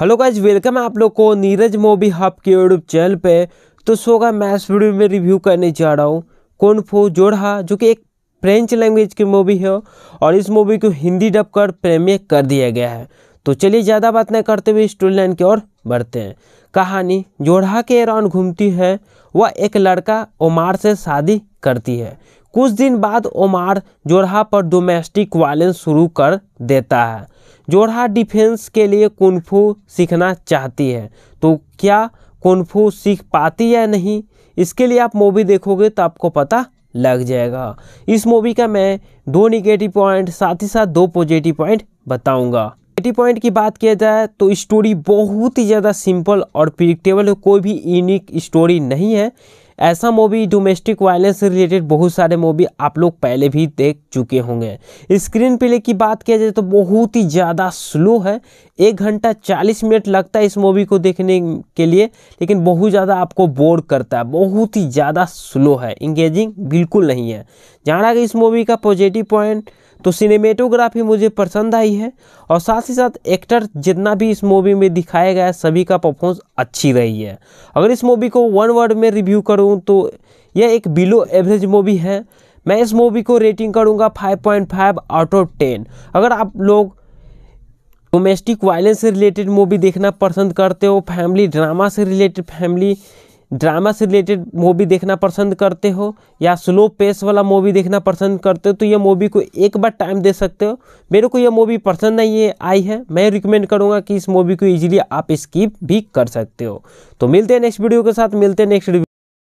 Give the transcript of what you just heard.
hello guys welcome है आप लोग को नीरज मोबी हब के यूट्यूब चैनल पे तो सोगा मैं इस वीडियो में रिव्यू करने जा रहा हूँ कौन फो जोड़ा जो कि एक फ्रेंच लैंग्वेज की मूवी है और इस मूवी को हिंदी डब कर प्रेमिक कर दिया गया है तो चलिए ज़्यादा बात नहीं करते हुए स्टोरी लाइन की ओर बढ़ते हैं कहानी जोड़ा के अराउंड घूमती है वह एक लड़का ओमार से शादी करती है कुछ दिन बाद ओमार जोरहा पर डोमेस्टिक वायलेंस शुरू कर देता है जोरहा डिफेंस के लिए कुनफू सीखना चाहती है तो क्या कुनफू सीख पाती या नहीं इसके लिए आप मूवी देखोगे तो आपको पता लग जाएगा इस मूवी का मैं दो निगेटिव पॉइंट साथ ही साथ दो पॉजिटिव पॉइंट बताऊंगा नेगेटिव पॉइंट की बात किया जाए तो स्टोरी बहुत ही ज़्यादा सिंपल और प्रिडिक्टेबल है कोई भी यूनिक स्टोरी नहीं है ऐसा मूवी डोमेस्टिक वायलेंस से रिलेटेड बहुत सारे मूवी आप लोग पहले भी देख चुके होंगे स्क्रीन प्ले की बात किया जाए तो बहुत ही ज़्यादा स्लो है एक घंटा चालीस मिनट लगता है इस मूवी को देखने के लिए लेकिन बहुत ज़्यादा आपको बोर करता है बहुत ही ज़्यादा स्लो है इंगेजिंग बिल्कुल नहीं है जहाँ रहा इस मूवी का पॉजिटिव पॉइंट तो सिनेमेटोग्राफी मुझे पसंद आई है और साथ ही साथ एक्टर जितना भी इस मूवी में दिखाया गया है सभी का परफॉर्मेंस अच्छी रही है अगर इस मूवी को वन वर्ड में रिव्यू करूँ तो यह एक बिलो एवरेज मूवी है मैं इस मूवी को रेटिंग करूँगा 5.5 आउट ऑफ टेन अगर आप लोग डोमेस्टिक वायलेंस से रिलेटेड मूवी देखना पसंद करते हो फैमिली ड्रामा से रिलेटेड फैमिली ड्रामा से रिलेटेड मूवी देखना पसंद करते हो या स्लो पेस वाला मूवी देखना पसंद करते हो तो यह मूवी को एक बार टाइम दे सकते हो मेरे को यह मूवी पसंद नहीं है आई है मैं रिकमेंड करूँगा कि इस मूवी को ईजिली आप स्किप भी कर सकते हो तो मिलते हैं नेक्स्ट वीडियो के साथ मिलते हैं नेक्स्ट